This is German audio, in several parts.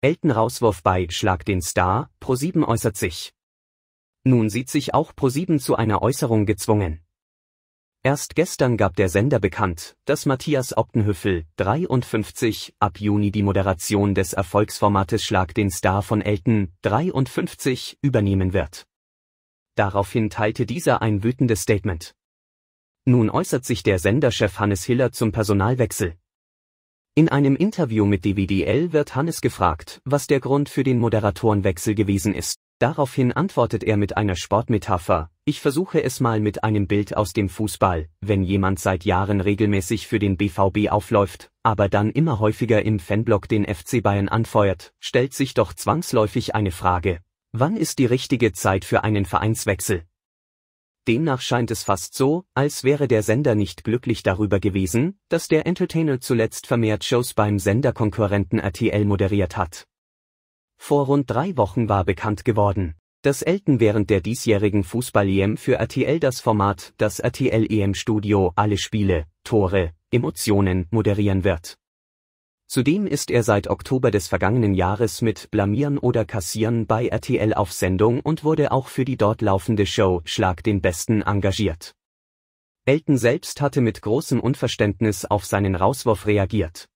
Elton Rauswurf bei Schlag den Star, ProSieben äußert sich. Nun sieht sich auch ProSieben zu einer Äußerung gezwungen. Erst gestern gab der Sender bekannt, dass Matthias Optenhöfel, 53, ab Juni die Moderation des Erfolgsformates Schlag den Star von Elton, 53, übernehmen wird. Daraufhin teilte dieser ein wütendes Statement. Nun äußert sich der Senderchef Hannes Hiller zum Personalwechsel. In einem Interview mit DVDL wird Hannes gefragt, was der Grund für den Moderatorenwechsel gewesen ist. Daraufhin antwortet er mit einer Sportmetapher, ich versuche es mal mit einem Bild aus dem Fußball, wenn jemand seit Jahren regelmäßig für den BVB aufläuft, aber dann immer häufiger im Fanblock den FC Bayern anfeuert, stellt sich doch zwangsläufig eine Frage, wann ist die richtige Zeit für einen Vereinswechsel? Demnach scheint es fast so, als wäre der Sender nicht glücklich darüber gewesen, dass der Entertainer zuletzt vermehrt Shows beim Senderkonkurrenten RTL moderiert hat. Vor rund drei Wochen war bekannt geworden, dass Elton während der diesjährigen Fußball-EM für RTL das Format, das RTL EM Studio, alle Spiele, Tore, Emotionen moderieren wird. Zudem ist er seit Oktober des vergangenen Jahres mit Blamieren oder Kassieren bei RTL auf Sendung und wurde auch für die dort laufende Show Schlag den Besten engagiert. Elton selbst hatte mit großem Unverständnis auf seinen Rauswurf reagiert.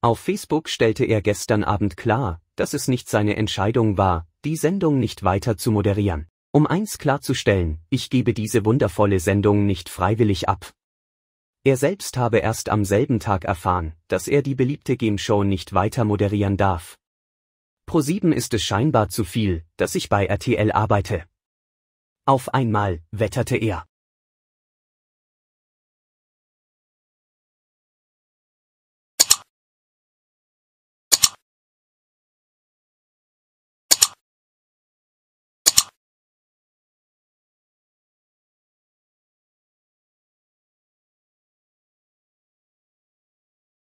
Auf Facebook stellte er gestern Abend klar, dass es nicht seine Entscheidung war, die Sendung nicht weiter zu moderieren. Um eins klarzustellen, ich gebe diese wundervolle Sendung nicht freiwillig ab. Er selbst habe erst am selben Tag erfahren, dass er die beliebte Gameshow nicht weiter moderieren darf. Pro sieben ist es scheinbar zu viel, dass ich bei RTL arbeite. Auf einmal, wetterte er.